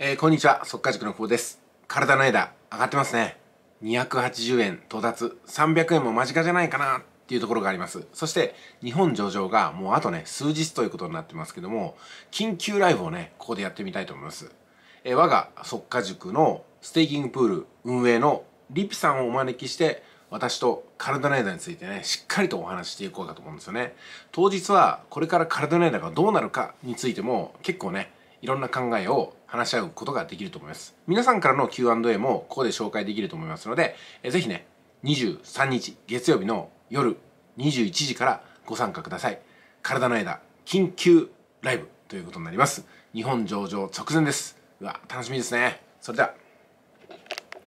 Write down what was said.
えー、こんにちは、速化塾の久保です。体の枝、上がってますね。280円到達、300円も間近じゃないかなっていうところがあります。そして、日本上場がもうあとね、数日ということになってますけども、緊急ライブをね、ここでやってみたいと思います。えー、我が速化塾のステーキングプール運営のリピさんをお招きして、私と体の枝についてね、しっかりとお話していこうかと思うんですよね。当日は、これから体の枝がどうなるかについても、結構ね、いろんな考えを話し合うことができると思います。皆さんからの Q&A もここで紹介できると思いますので、えー、ぜひね、23日月曜日の夜21時からご参加ください。体の間、緊急ライブということになります。日本上場直前です。うわ、楽しみですね。それでは。